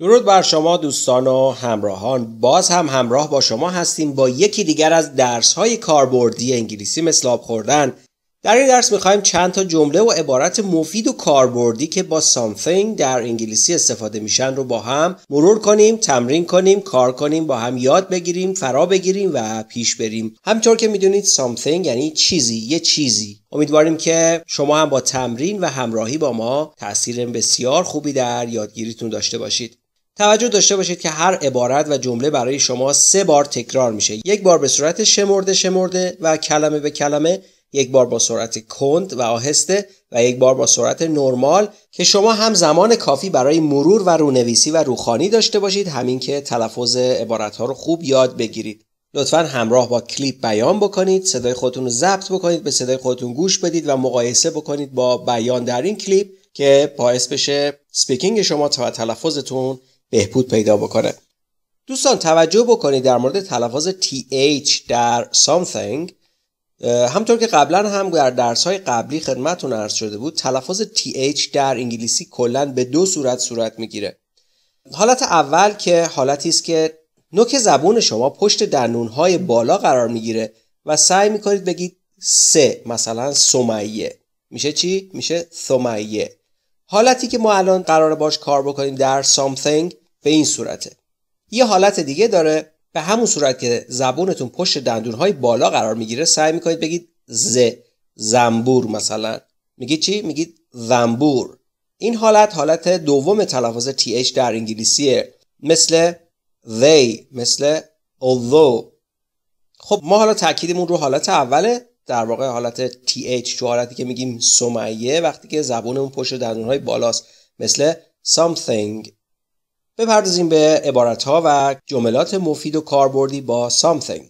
درود بر شما دوستان و همراهان باز هم همراه با شما هستیم با یکی دیگر از درس های کاربردی انگلیسی مثل آب خوردن در این درس میخوایم چند تا جمله و عبارت مفید و کاربردی که با something در انگلیسی استفاده میشن رو با هم مرور کنیم، تمرین کنیم، کار کنیم، با هم یاد بگیریم، فرا بگیریم و پیش بریم. همطور که میدونید something یعنی چیزی، یه چیزی. امیدواریم که شما هم با تمرین و همراهی با ما تاثیر بسیار خوبی در یادگیریتون داشته باشید. توجه داشته باشید که هر عبارت و جمله برای شما سه بار تکرار میشه یک بار به صورت شمرده شمرده و کلمه به کلمه یک بار با سرعت کند و آهسته و یک بار با سرعت نرمال که شما هم زمان کافی برای مرور و رونویسی و روخانی داشته باشید همین که تلفظ عبارت ها رو خوب یاد بگیرید لطفا همراه با کلیپ بیان بکنید صدای خودتون رو ضبط بکنید به صدای خودتون گوش بدید و مقایسه بکنید با بیان در این کلیپ که باعث بشه سپیکینگ شما تا تلفظتون بهبود پیدا بکنه دوستان توجه بکنید در مورد تلفظ TH در something همطور که قبلا هم در درس های قبلی خدمتون عرض شده بود تلفظ TH در انگلیسی کلا به دو صورت صورت میگیره حالت اول که حالتی است که نوک زبون شما پشت های بالا قرار میگیره و سعی میکنید بگید سه مثلا سمیه میشه چی؟ میشه ثمیه حالتی که ما الان قرار باش کار بکنیم در something به این صورته یه حالت دیگه داره به همون صورت که زبونتون پشت دندونهای بالا قرار میگیره سعی میکنید بگید ز زنبور مثلا میگید چی میگید زنبور این حالت حالت دوم تلفظ تی در انگلیسیه مثل they مثل although خب ما حالا تاکیدمون رو حالت اوله در واقع حالت تی تو حالتی که میگیم سمیه وقتی که زبونمون پشت دندونهای بالاست مثل something بپردازیم به عبارت ها و جملات مفید و کاربردی با something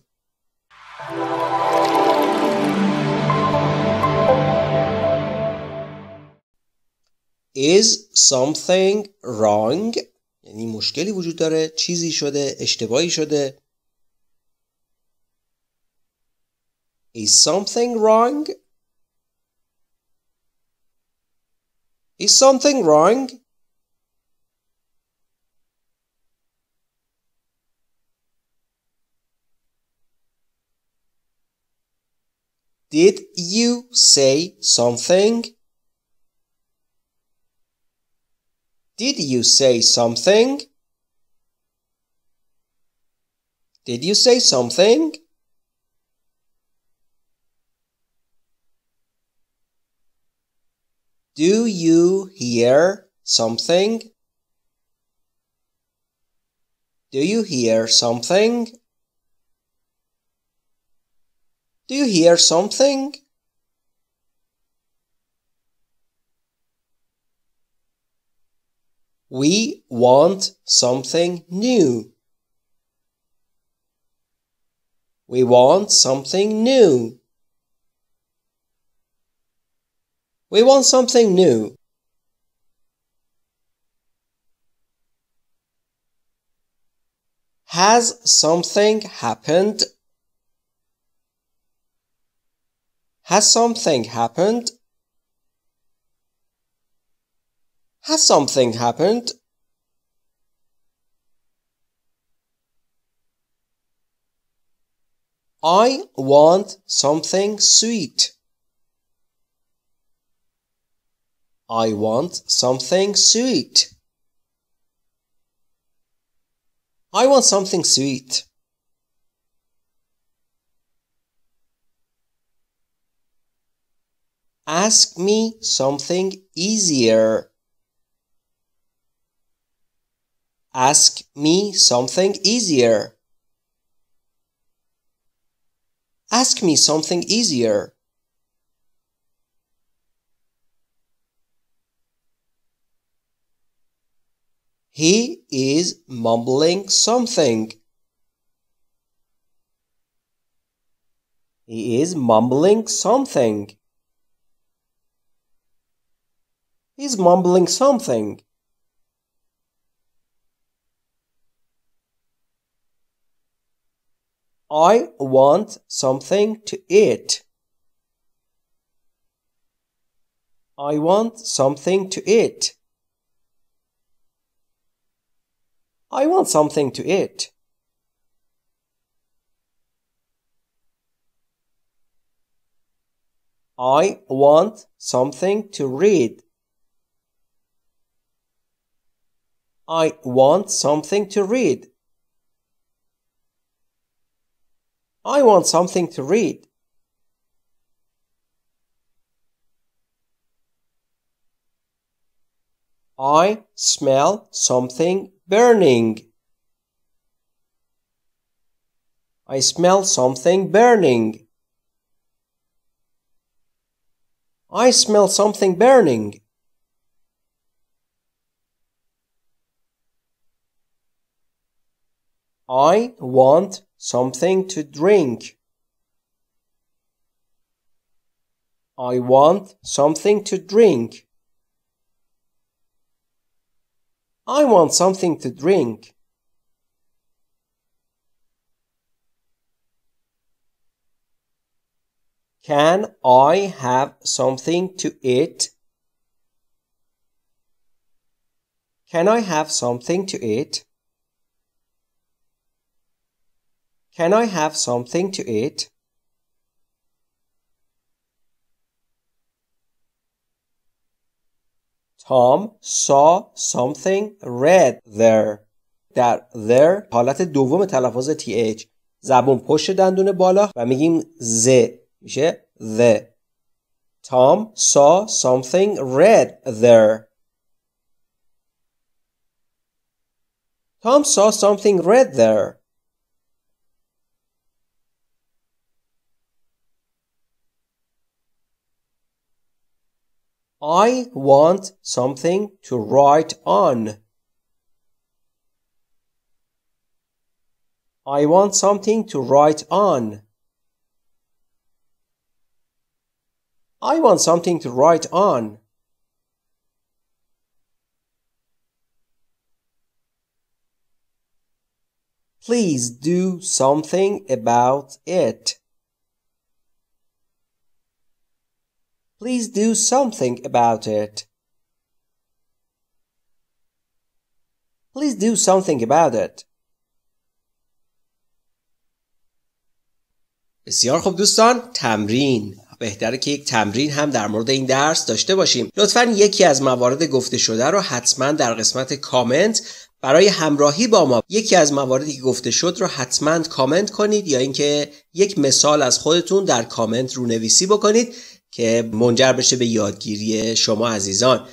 Is something wrong? یعنی مشکلی وجود داره چیزی شده اشتباهی شده Is something wrong? Is something wrong? Did you say something? Did you say something? Did you say something? Do you hear something? Do you hear something? Do you hear something? We want something new. We want something new. We want something new. Has something happened Has something happened? Has something happened? I want something sweet. I want something sweet. I want something sweet. Ask me something easier. Ask me something easier. Ask me something easier. He is mumbling something. He is mumbling something. He's mumbling something. I want something to eat. I want something to eat. I want something to eat. I want something to read. I want something to read. I want something to read. I smell something burning. I smell something burning. I smell something burning. I want something to drink. I want something to drink. I want something to drink. Can I have something to eat? Can I have something to eat? Can I have something to eat? Tom saw something red there در there حالت دوم تلفظ th زبون پشت دندون بالا و میگیم ز میشه the Tom saw something red there Tom saw something red there I want something to write on. I want something to write on. I want something to write on. Please do something about it. Please do something about it. Please do something about it. بسیار خوب دوستان تمرین بهتره که یک تمرین هم در مورد این درس داشته باشیم لطفا یکی از موارد گفته شده رو حتما در قسمت کامنت برای همراهی با ما یکی از مواردی که گفته شد رو حتما کامنت کنید یا اینکه یک مثال از خودتون در کامنت رو نویسی بکنید که منجر بشه به یادگیری شما عزیزان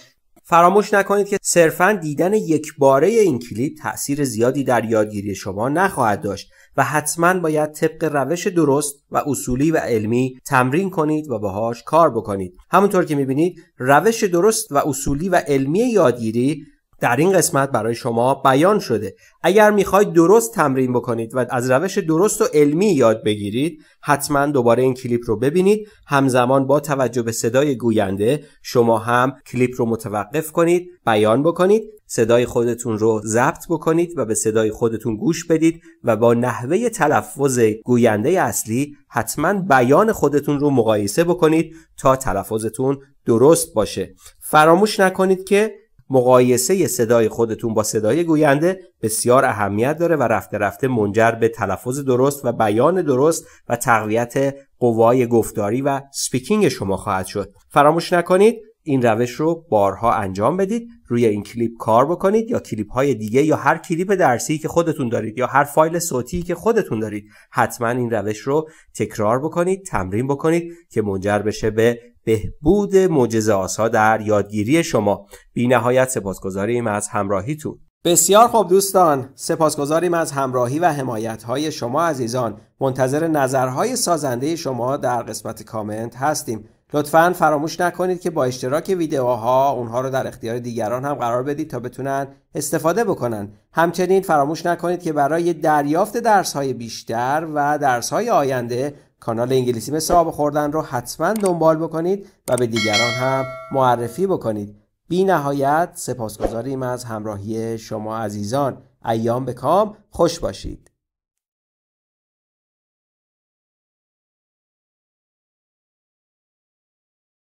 فراموش نکنید که صرفا دیدن یک باره این کلیپ تاثیر زیادی در یادگیری شما نخواهد داشت و حتما باید طبق روش درست و اصولی و علمی تمرین کنید و باهاش کار بکنید همونطور که میبینید روش درست و اصولی و علمی یادگیری در این قسمت برای شما بیان شده اگر میخواید درست تمرین بکنید و از روش درست و علمی یاد بگیرید حتما دوباره این کلیپ رو ببینید همزمان با توجه به صدای گوینده شما هم کلیپ رو متوقف کنید بیان بکنید صدای خودتون رو ضبط بکنید و به صدای خودتون گوش بدید و با نحوه تلفظ گوینده اصلی حتما بیان خودتون رو مقایسه بکنید تا تلفظتون درست باشه فراموش نکنید که مقایسه صدای خودتون با صدای گوینده بسیار اهمیت داره و رفته رفته منجر به تلفظ درست و بیان درست و تقویت قوای گفتاری و سپیکینگ شما خواهد شد فراموش نکنید این روش رو بارها انجام بدید روی این کلیپ کار بکنید یا کلیپ های دیگه یا هر کلیپ درسی که خودتون دارید یا هر فایل صوتی که خودتون دارید حتما این روش رو تکرار بکنید تمرین بکنید که منجر بشه به بهبود معجزه آسا در یادگیری شما بی نهایت سپاسگزاریم از همراهیتون بسیار خوب دوستان سپاسگزاریم از همراهی و حمایت های شما عزیزان منتظر نظرهای سازنده شما در قسمت کامنت هستیم لطفا فراموش نکنید که با اشتراک ویدیوها اونها رو در اختیار دیگران هم قرار بدید تا بتونن استفاده بکنن همچنین فراموش نکنید که برای دریافت درس بیشتر و درس آینده کانال انگلیسی به آب خوردن رو حتما دنبال بکنید و به دیگران هم معرفی بکنید بی نهایت سپاسگزاریم از همراهی شما عزیزان ایام به کام خوش باشید